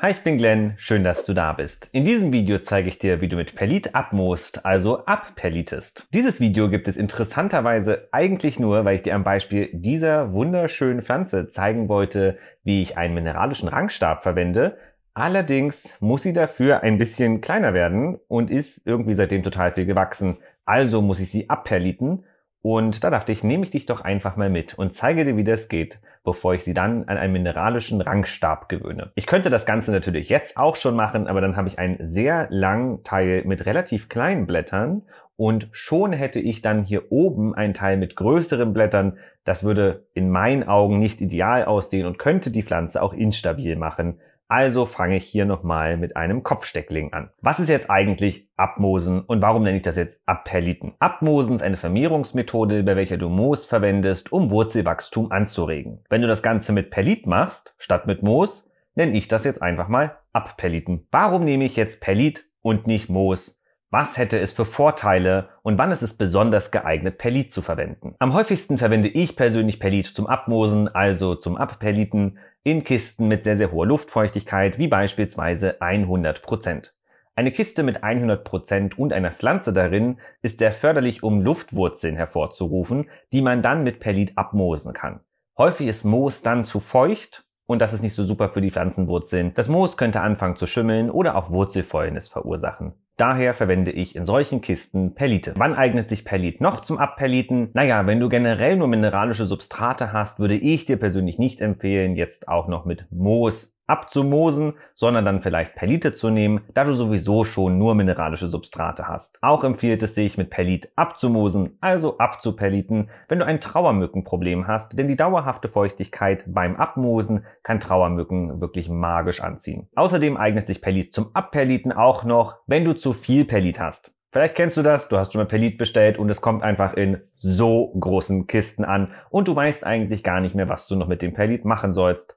Hi, ich bin Glenn, schön, dass du da bist. In diesem Video zeige ich dir, wie du mit Perlit abmoost, also abperlitest. Dieses Video gibt es interessanterweise eigentlich nur, weil ich dir am Beispiel dieser wunderschönen Pflanze zeigen wollte, wie ich einen mineralischen Rangstab verwende. Allerdings muss sie dafür ein bisschen kleiner werden und ist irgendwie seitdem total viel gewachsen. Also muss ich sie abperliten und da dachte ich, nehme ich dich doch einfach mal mit und zeige dir, wie das geht, bevor ich sie dann an einen mineralischen Rangstab gewöhne. Ich könnte das Ganze natürlich jetzt auch schon machen, aber dann habe ich einen sehr langen Teil mit relativ kleinen Blättern und schon hätte ich dann hier oben einen Teil mit größeren Blättern. Das würde in meinen Augen nicht ideal aussehen und könnte die Pflanze auch instabil machen. Also fange ich hier nochmal mit einem Kopfsteckling an. Was ist jetzt eigentlich Abmosen und warum nenne ich das jetzt Appelliten? Abmosen ist eine Vermehrungsmethode, bei welcher du Moos verwendest, um Wurzelwachstum anzuregen. Wenn du das Ganze mit Pellit machst, statt mit Moos, nenne ich das jetzt einfach mal Abpelliten. Warum nehme ich jetzt Pellit und nicht Moos? Was hätte es für Vorteile und wann ist es besonders geeignet, Perlit zu verwenden? Am häufigsten verwende ich persönlich Perlit zum Abmosen, also zum Abperliten, in Kisten mit sehr, sehr hoher Luftfeuchtigkeit, wie beispielsweise 100%. Eine Kiste mit 100% und einer Pflanze darin ist sehr förderlich, um Luftwurzeln hervorzurufen, die man dann mit Perlit abmosen kann. Häufig ist Moos dann zu feucht und das ist nicht so super für die Pflanzenwurzeln. Das Moos könnte anfangen zu schimmeln oder auch Wurzelfäulnis verursachen. Daher verwende ich in solchen Kisten Pellite. Wann eignet sich Pellit noch zum Abpelliten? Naja, wenn du generell nur mineralische Substrate hast, würde ich dir persönlich nicht empfehlen, jetzt auch noch mit Moos abzumosen, sondern dann vielleicht Perlite zu nehmen, da du sowieso schon nur mineralische Substrate hast. Auch empfiehlt es sich, mit Perlit abzumosen, also abzuperliten, wenn du ein Trauermückenproblem hast, denn die dauerhafte Feuchtigkeit beim Abmosen kann Trauermücken wirklich magisch anziehen. Außerdem eignet sich Perlit zum Abperliten auch noch, wenn du zu viel Perlit hast. Vielleicht kennst du das, du hast schon mal Perlit bestellt und es kommt einfach in so großen Kisten an und du weißt eigentlich gar nicht mehr, was du noch mit dem Perlit machen sollst.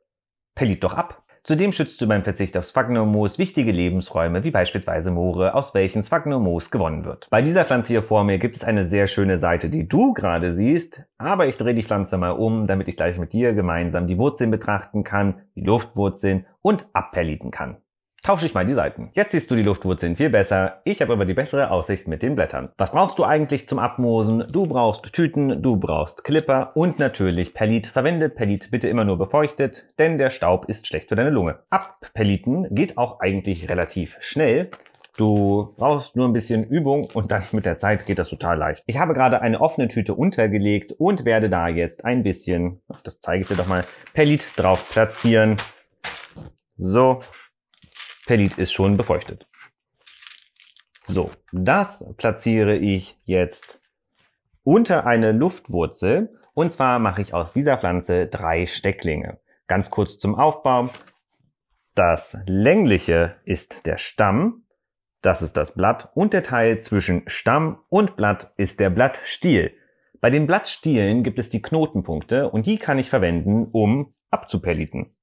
Perlit doch ab. Zudem schützt du beim Verzicht auf Sphagnummoos wichtige Lebensräume, wie beispielsweise Moore, aus welchen Sphagnummoos gewonnen wird. Bei dieser Pflanze hier vor mir gibt es eine sehr schöne Seite, die du gerade siehst, aber ich drehe die Pflanze mal um, damit ich gleich mit dir gemeinsam die Wurzeln betrachten kann, die Luftwurzeln und abperliten kann. Tausche ich mal die Seiten. Jetzt siehst du die Luftwurzeln viel besser. Ich habe aber die bessere Aussicht mit den Blättern. Was brauchst du eigentlich zum Abmosen? Du brauchst Tüten, du brauchst Clipper und natürlich Pellit. Verwende Pellit bitte immer nur befeuchtet, denn der Staub ist schlecht für deine Lunge. Abpelliten geht auch eigentlich relativ schnell. Du brauchst nur ein bisschen Übung und dann mit der Zeit geht das total leicht. Ich habe gerade eine offene Tüte untergelegt und werde da jetzt ein bisschen, ach, das zeige ich dir doch mal, Pellit drauf platzieren. So, Perlit ist schon befeuchtet. So, das platziere ich jetzt unter eine Luftwurzel. Und zwar mache ich aus dieser Pflanze drei Stecklinge. Ganz kurz zum Aufbau. Das längliche ist der Stamm, das ist das Blatt und der Teil zwischen Stamm und Blatt ist der Blattstiel. Bei den Blattstielen gibt es die Knotenpunkte und die kann ich verwenden, um abzuperliten.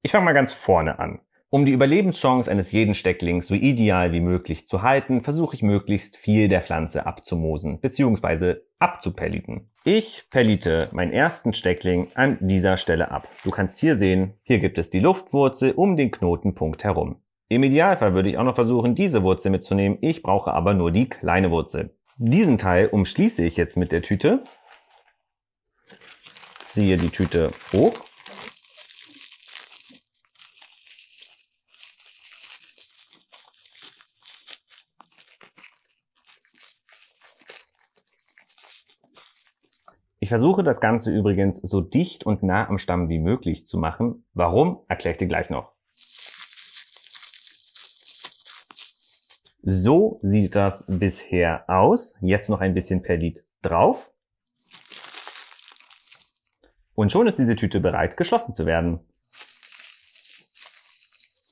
Ich fange mal ganz vorne an. Um die Überlebenschance eines jeden Stecklings so ideal wie möglich zu halten, versuche ich möglichst viel der Pflanze abzumosen bzw. abzupelliten. Ich pellite meinen ersten Steckling an dieser Stelle ab. Du kannst hier sehen, hier gibt es die Luftwurzel um den Knotenpunkt herum. Im Idealfall würde ich auch noch versuchen, diese Wurzel mitzunehmen. Ich brauche aber nur die kleine Wurzel. Diesen Teil umschließe ich jetzt mit der Tüte, ziehe die Tüte hoch Ich versuche das Ganze übrigens so dicht und nah am Stamm wie möglich zu machen. Warum, erkläre ich dir gleich noch. So sieht das bisher aus. Jetzt noch ein bisschen Perlit drauf. Und schon ist diese Tüte bereit, geschlossen zu werden.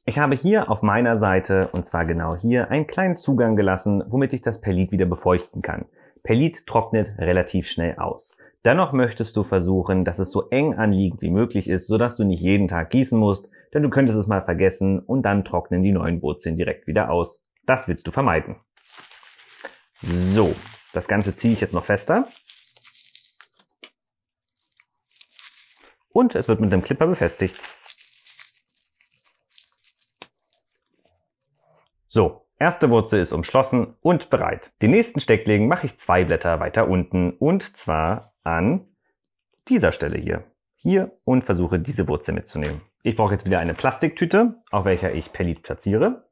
Ich habe hier auf meiner Seite, und zwar genau hier, einen kleinen Zugang gelassen, womit ich das Perlit wieder befeuchten kann. Perlit trocknet relativ schnell aus. Dennoch möchtest du versuchen, dass es so eng anliegend wie möglich ist, sodass du nicht jeden Tag gießen musst, denn du könntest es mal vergessen und dann trocknen die neuen Wurzeln direkt wieder aus. Das willst du vermeiden. So, das Ganze ziehe ich jetzt noch fester. Und es wird mit einem Clipper befestigt. So, erste Wurzel ist umschlossen und bereit. Den nächsten Stecklegen mache ich zwei Blätter weiter unten und zwar an dieser Stelle hier. Hier und versuche diese Wurzel mitzunehmen. Ich brauche jetzt wieder eine Plastiktüte, auf welcher ich Pellit platziere.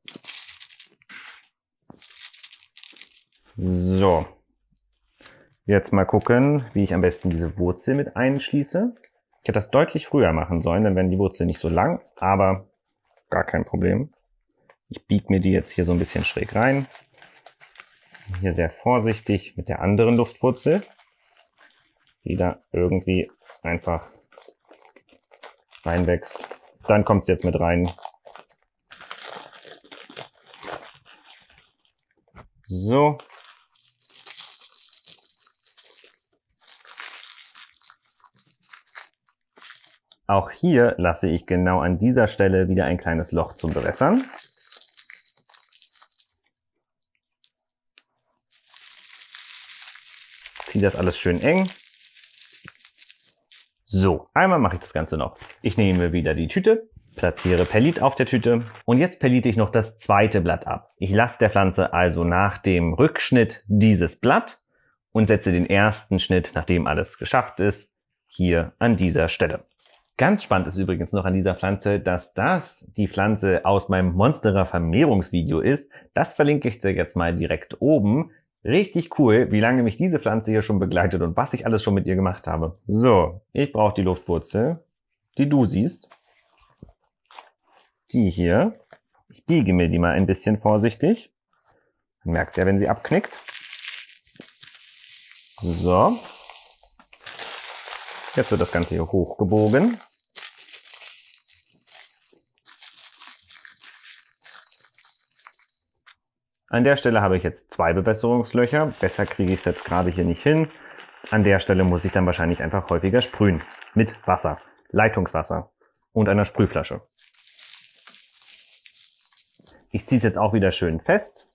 So. Jetzt mal gucken, wie ich am besten diese Wurzel mit einschließe. Ich hätte das deutlich früher machen sollen, dann wären die Wurzeln nicht so lang, aber gar kein Problem. Ich biege mir die jetzt hier so ein bisschen schräg rein. Hier sehr vorsichtig mit der anderen Luftwurzel die da irgendwie einfach reinwächst. Dann kommt es jetzt mit rein. So. Auch hier lasse ich genau an dieser Stelle wieder ein kleines Loch zum Bewässern. Ziehe das alles schön eng. So, einmal mache ich das Ganze noch. Ich nehme wieder die Tüte, platziere Perlit auf der Tüte und jetzt perlite ich noch das zweite Blatt ab. Ich lasse der Pflanze also nach dem Rückschnitt dieses Blatt und setze den ersten Schnitt, nachdem alles geschafft ist, hier an dieser Stelle. Ganz spannend ist übrigens noch an dieser Pflanze, dass das die Pflanze aus meinem Monsterer Vermehrungsvideo ist. Das verlinke ich dir jetzt mal direkt oben. Richtig cool, wie lange mich diese Pflanze hier schon begleitet und was ich alles schon mit ihr gemacht habe. So, ich brauche die Luftwurzel, die du siehst. Die hier. Ich biege mir die mal ein bisschen vorsichtig. Man merkt ja, wenn sie abknickt. So. Jetzt wird das Ganze hier hochgebogen. An der Stelle habe ich jetzt zwei Bewässerungslöcher. Besser kriege ich es jetzt gerade hier nicht hin. An der Stelle muss ich dann wahrscheinlich einfach häufiger sprühen. Mit Wasser. Leitungswasser. Und einer Sprühflasche. Ich ziehe es jetzt auch wieder schön fest.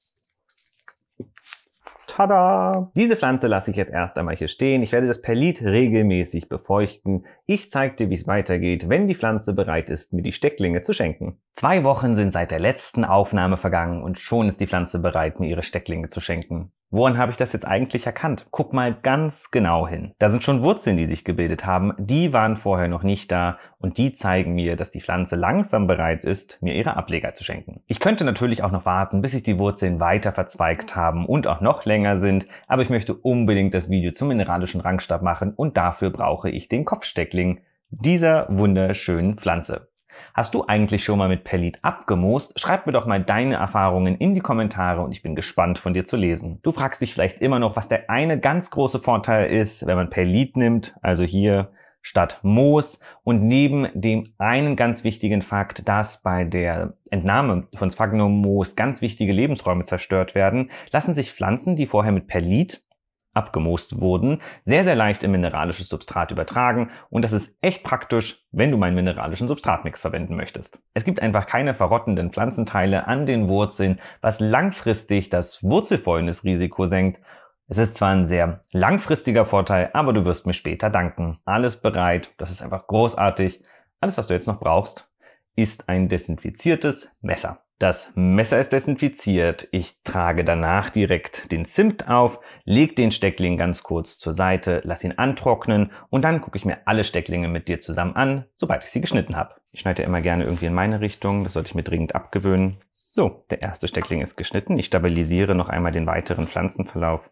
Tada! Diese Pflanze lasse ich jetzt erst einmal hier stehen. Ich werde das Perlit regelmäßig befeuchten. Ich zeige dir, wie es weitergeht, wenn die Pflanze bereit ist, mir die Stecklinge zu schenken. Zwei Wochen sind seit der letzten Aufnahme vergangen und schon ist die Pflanze bereit, mir ihre Stecklinge zu schenken. Woran habe ich das jetzt eigentlich erkannt? Guck mal ganz genau hin. Da sind schon Wurzeln, die sich gebildet haben. Die waren vorher noch nicht da und die zeigen mir, dass die Pflanze langsam bereit ist, mir ihre Ableger zu schenken. Ich könnte natürlich auch noch warten, bis sich die Wurzeln weiter verzweigt haben und auch noch länger sind, aber ich möchte unbedingt das Video zum mineralischen Rangstab machen und dafür brauche ich den Kopfsteckling dieser wunderschönen Pflanze. Hast du eigentlich schon mal mit Perlit abgemoost? Schreib mir doch mal deine Erfahrungen in die Kommentare und ich bin gespannt von dir zu lesen. Du fragst dich vielleicht immer noch, was der eine ganz große Vorteil ist, wenn man Perlit nimmt, also hier statt Moos. Und neben dem einen ganz wichtigen Fakt, dass bei der Entnahme von Sphagnum Moos ganz wichtige Lebensräume zerstört werden, lassen sich Pflanzen, die vorher mit Perlit abgemoost wurden, sehr, sehr leicht in mineralisches Substrat übertragen und das ist echt praktisch, wenn du meinen mineralischen Substratmix verwenden möchtest. Es gibt einfach keine verrottenden Pflanzenteile an den Wurzeln, was langfristig das Wurzelfäulnisrisiko senkt. Es ist zwar ein sehr langfristiger Vorteil, aber du wirst mir später danken. Alles bereit, das ist einfach großartig. Alles, was du jetzt noch brauchst, ist ein desinfiziertes Messer. Das Messer ist desinfiziert. Ich trage danach direkt den Zimt auf, leg den Steckling ganz kurz zur Seite, lass ihn antrocknen und dann gucke ich mir alle Stecklinge mit dir zusammen an, sobald ich sie geschnitten habe. Ich schneide ja immer gerne irgendwie in meine Richtung, das sollte ich mir dringend abgewöhnen. So, der erste Steckling ist geschnitten. Ich stabilisiere noch einmal den weiteren Pflanzenverlauf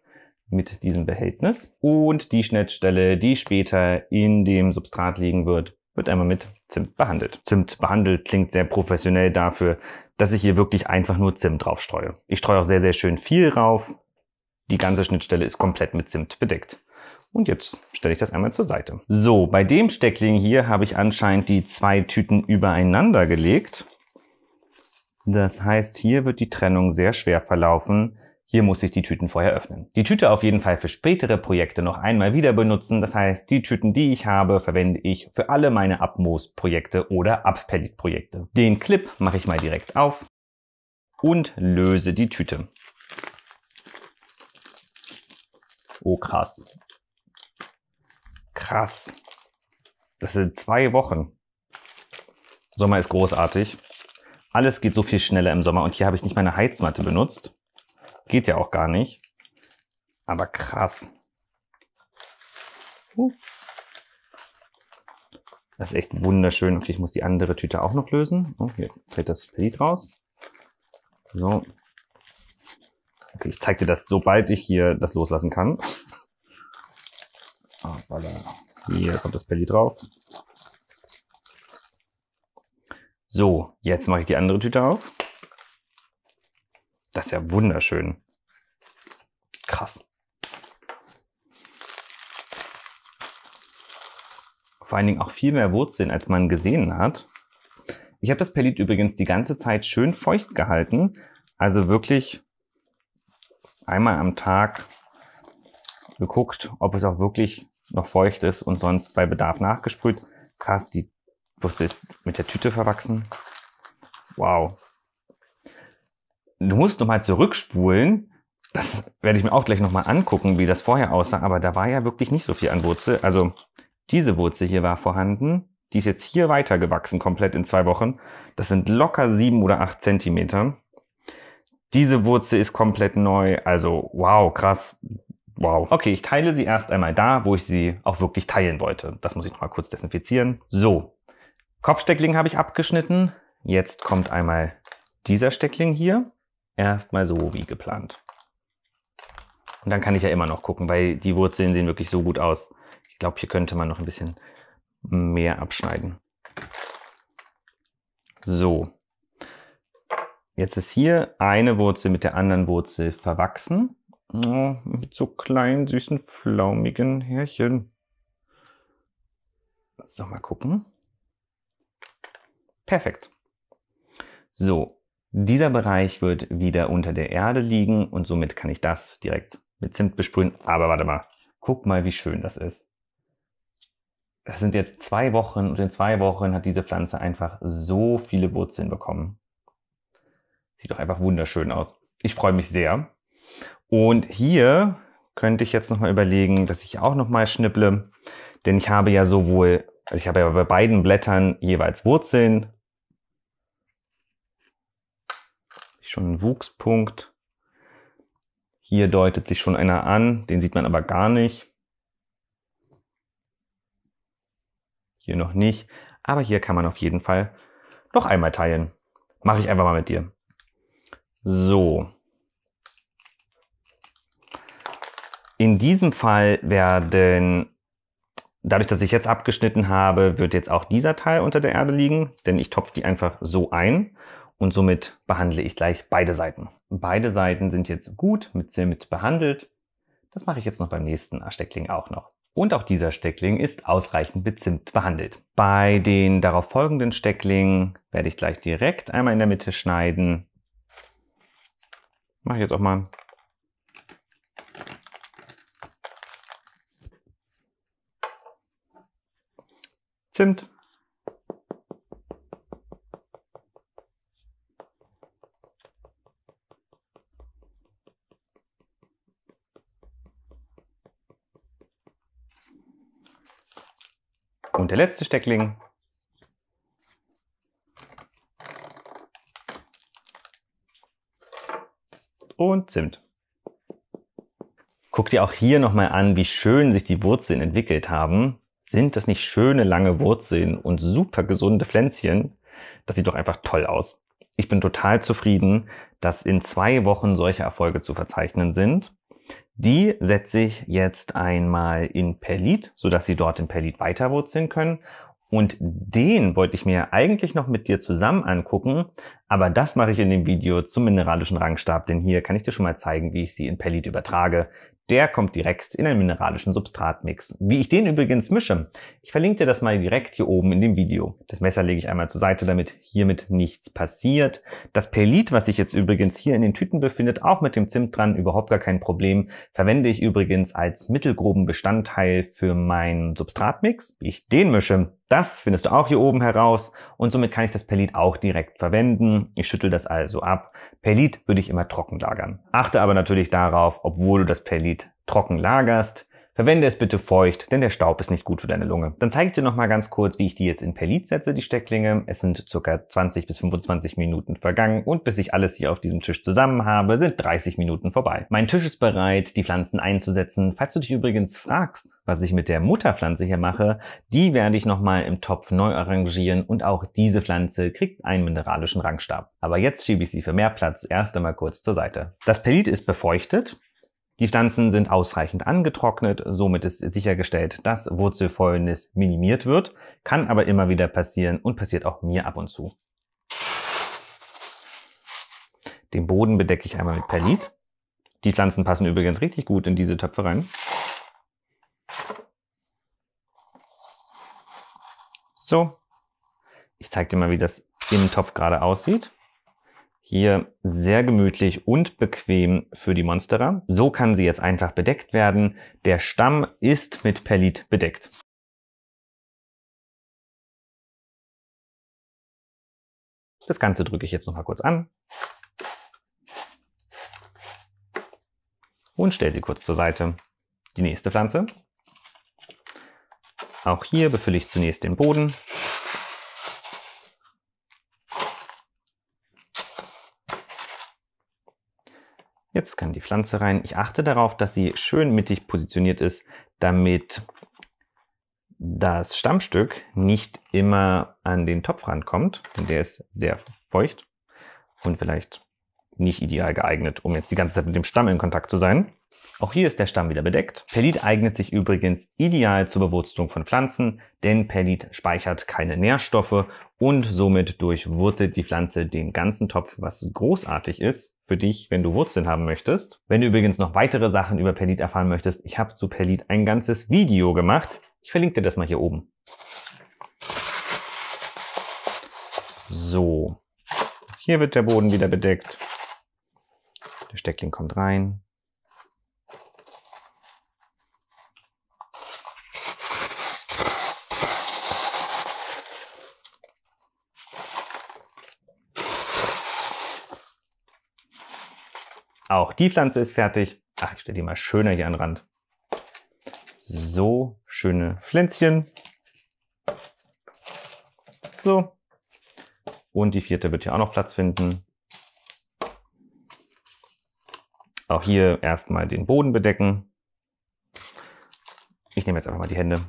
mit diesem Behältnis und die Schnittstelle, die später in dem Substrat liegen wird, wird einmal mit Zimt behandelt. Zimt behandelt klingt sehr professionell dafür, dass ich hier wirklich einfach nur Zimt drauf streue. Ich streue auch sehr, sehr schön viel drauf. Die ganze Schnittstelle ist komplett mit Zimt bedeckt. Und jetzt stelle ich das einmal zur Seite. So, bei dem Steckling hier habe ich anscheinend die zwei Tüten übereinander gelegt. Das heißt, hier wird die Trennung sehr schwer verlaufen, hier muss ich die Tüten vorher öffnen. Die Tüte auf jeden Fall für spätere Projekte noch einmal wieder benutzen. Das heißt, die Tüten, die ich habe, verwende ich für alle meine Abmoos-Projekte oder Abpellet-Projekte. Den Clip mache ich mal direkt auf und löse die Tüte. Oh krass. Krass. Das sind zwei Wochen. Sommer ist großartig. Alles geht so viel schneller im Sommer und hier habe ich nicht meine Heizmatte benutzt. Geht ja auch gar nicht. Aber krass. Hm. Das ist echt wunderschön. Okay, ich muss die andere Tüte auch noch lösen. Oh, hier fällt das Pellet raus. So. Okay, ich zeige dir das, sobald ich hier das loslassen kann. Oh, ah, voilà. Hier kommt das Pellet drauf. So, jetzt mache ich die andere Tüte auf. Das ist ja wunderschön. Krass. Vor allen Dingen auch viel mehr Wurzeln, als man gesehen hat. Ich habe das Pellit übrigens die ganze Zeit schön feucht gehalten. Also wirklich einmal am Tag geguckt, ob es auch wirklich noch feucht ist und sonst bei Bedarf nachgesprüht. Krass, die Wurzel ist mit der Tüte verwachsen. Wow, du musst nochmal zurückspulen. Das werde ich mir auch gleich nochmal angucken, wie das vorher aussah. Aber da war ja wirklich nicht so viel an Wurzel. Also diese Wurzel hier war vorhanden. Die ist jetzt hier weitergewachsen, komplett in zwei Wochen. Das sind locker sieben oder acht Zentimeter. Diese Wurzel ist komplett neu. Also wow, krass. Wow. Okay, ich teile sie erst einmal da, wo ich sie auch wirklich teilen wollte. Das muss ich nochmal kurz desinfizieren. So, Kopfsteckling habe ich abgeschnitten. Jetzt kommt einmal dieser Steckling hier erstmal so wie geplant. Und dann kann ich ja immer noch gucken, weil die Wurzeln sehen wirklich so gut aus. Ich glaube, hier könnte man noch ein bisschen mehr abschneiden. So. Jetzt ist hier eine Wurzel mit der anderen Wurzel verwachsen. Oh, mit so kleinen, süßen, flaumigen Härchen. So, mal gucken. Perfekt. So, dieser Bereich wird wieder unter der Erde liegen und somit kann ich das direkt mit Zimt besprühen. Aber warte mal, guck mal, wie schön das ist. Das sind jetzt zwei Wochen und in zwei Wochen hat diese Pflanze einfach so viele Wurzeln bekommen. Sieht doch einfach wunderschön aus. Ich freue mich sehr. Und hier könnte ich jetzt nochmal überlegen, dass ich auch nochmal schnipple. Denn ich habe ja sowohl, also ich habe ja bei beiden Blättern jeweils Wurzeln schon ein Wuchspunkt. Hier deutet sich schon einer an, den sieht man aber gar nicht. Hier noch nicht, aber hier kann man auf jeden Fall noch einmal teilen. Mache ich einfach mal mit dir. So. In diesem Fall werden, dadurch, dass ich jetzt abgeschnitten habe, wird jetzt auch dieser Teil unter der Erde liegen, denn ich topfe die einfach so ein und somit behandle ich gleich beide Seiten. Beide Seiten sind jetzt gut mit, Zimt behandelt. Das mache ich jetzt noch beim nächsten Steckling auch noch. Und auch dieser Steckling ist ausreichend mit Zimt behandelt. Bei den darauf folgenden Stecklingen werde ich gleich direkt einmal in der Mitte schneiden. Mache ich jetzt auch mal. Zimt kommt der letzte Steckling. Und Zimt. Guck dir auch hier nochmal an, wie schön sich die Wurzeln entwickelt haben. Sind das nicht schöne lange Wurzeln und super gesunde Pflänzchen? Das sieht doch einfach toll aus. Ich bin total zufrieden, dass in zwei Wochen solche Erfolge zu verzeichnen sind. Die setze ich jetzt einmal in Perlit, sodass sie dort in Perlit weiterwurzeln können. Und den wollte ich mir eigentlich noch mit dir zusammen angucken, aber das mache ich in dem Video zum mineralischen Rangstab, denn hier kann ich dir schon mal zeigen, wie ich sie in Pellit übertrage. Der kommt direkt in einen mineralischen Substratmix. Wie ich den übrigens mische, ich verlinke dir das mal direkt hier oben in dem Video. Das Messer lege ich einmal zur Seite, damit hiermit nichts passiert. Das Perlit, was sich jetzt übrigens hier in den Tüten befindet, auch mit dem Zimt dran, überhaupt gar kein Problem, verwende ich übrigens als mittelgroben Bestandteil für meinen Substratmix. Wie ich den mische, das findest du auch hier oben heraus und somit kann ich das Perlit auch direkt verwenden. Ich schüttel das also ab. Perlit würde ich immer trocken lagern. Achte aber natürlich darauf, obwohl du das Perlit trocken lagerst, Verwende es bitte feucht, denn der Staub ist nicht gut für deine Lunge. Dann zeige ich dir nochmal ganz kurz, wie ich die jetzt in Perlit setze, die Stecklinge. Es sind circa 20 bis 25 Minuten vergangen und bis ich alles hier auf diesem Tisch zusammen habe, sind 30 Minuten vorbei. Mein Tisch ist bereit, die Pflanzen einzusetzen. Falls du dich übrigens fragst, was ich mit der Mutterpflanze hier mache, die werde ich nochmal im Topf neu arrangieren und auch diese Pflanze kriegt einen mineralischen Rangstab. Aber jetzt schiebe ich sie für mehr Platz erst einmal kurz zur Seite. Das Perlit ist befeuchtet die Pflanzen sind ausreichend angetrocknet, somit ist sichergestellt, dass Wurzelfäulnis minimiert wird, kann aber immer wieder passieren und passiert auch mir ab und zu. Den Boden bedecke ich einmal mit Perlit. Die Pflanzen passen übrigens richtig gut in diese Töpfe rein. So, ich zeige dir mal, wie das im Topf gerade aussieht. Hier sehr gemütlich und bequem für die Monsterer. So kann sie jetzt einfach bedeckt werden. Der Stamm ist mit Perlit bedeckt. Das Ganze drücke ich jetzt noch mal kurz an. Und stelle sie kurz zur Seite. Die nächste Pflanze. Auch hier befülle ich zunächst den Boden Jetzt kann die Pflanze rein. Ich achte darauf, dass sie schön mittig positioniert ist, damit das Stammstück nicht immer an den Topfrand kommt. Der ist sehr feucht und vielleicht nicht ideal geeignet, um jetzt die ganze Zeit mit dem Stamm in Kontakt zu sein. Auch hier ist der Stamm wieder bedeckt. Perlit eignet sich übrigens ideal zur Bewurzelung von Pflanzen, denn Perlit speichert keine Nährstoffe und somit durchwurzelt die Pflanze den ganzen Topf, was großartig ist für dich, wenn du Wurzeln haben möchtest. Wenn du übrigens noch weitere Sachen über Perlit erfahren möchtest, ich habe zu Perlit ein ganzes Video gemacht. Ich verlinke dir das mal hier oben. So, hier wird der Boden wieder bedeckt. Der Steckling kommt rein. Auch die Pflanze ist fertig. Ach, ich stelle die mal schöner hier an den Rand. So, schöne Pflänzchen. So. Und die vierte wird hier auch noch Platz finden. Auch hier erstmal den Boden bedecken. Ich nehme jetzt einfach mal die Hände.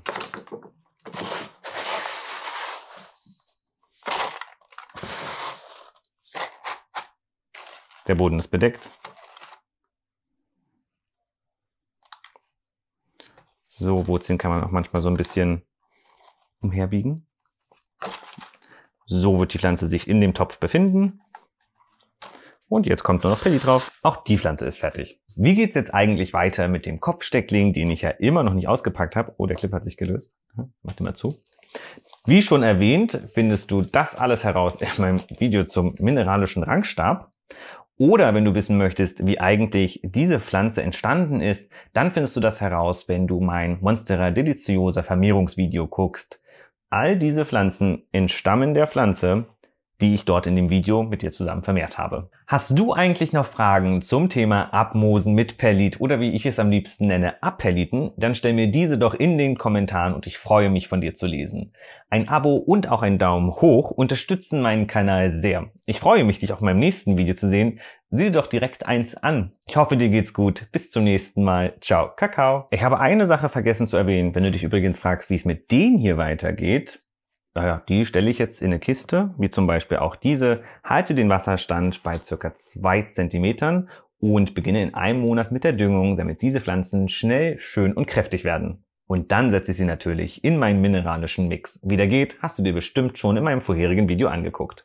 Der Boden ist bedeckt. So, Wurzeln kann man auch manchmal so ein bisschen umherbiegen. So wird die Pflanze sich in dem Topf befinden. Und jetzt kommt nur noch Pelli drauf. Auch die Pflanze ist fertig. Wie geht es jetzt eigentlich weiter mit dem Kopfsteckling, den ich ja immer noch nicht ausgepackt habe? Oh, der Clip hat sich gelöst. Mach den mal zu. Wie schon erwähnt, findest du das alles heraus in meinem Video zum mineralischen Rangstab. Oder wenn du wissen möchtest, wie eigentlich diese Pflanze entstanden ist, dann findest du das heraus, wenn du mein Monstera deliciosa Vermehrungsvideo guckst. All diese Pflanzen entstammen der Pflanze, die ich dort in dem Video mit dir zusammen vermehrt habe. Hast du eigentlich noch Fragen zum Thema Abmosen mit Perlit oder wie ich es am liebsten nenne, Abperliten? Dann stell mir diese doch in den Kommentaren und ich freue mich von dir zu lesen. Ein Abo und auch ein Daumen hoch unterstützen meinen Kanal sehr. Ich freue mich, dich auch in meinem nächsten Video zu sehen. Sieh dir doch direkt eins an. Ich hoffe, dir geht's gut. Bis zum nächsten Mal. Ciao, Kakao. Ich habe eine Sache vergessen zu erwähnen. Wenn du dich übrigens fragst, wie es mit denen hier weitergeht, naja, die stelle ich jetzt in eine Kiste, wie zum Beispiel auch diese, halte den Wasserstand bei circa zwei Zentimetern und beginne in einem Monat mit der Düngung, damit diese Pflanzen schnell, schön und kräftig werden. Und dann setze ich sie natürlich in meinen mineralischen Mix. Wie der geht, hast du dir bestimmt schon in meinem vorherigen Video angeguckt.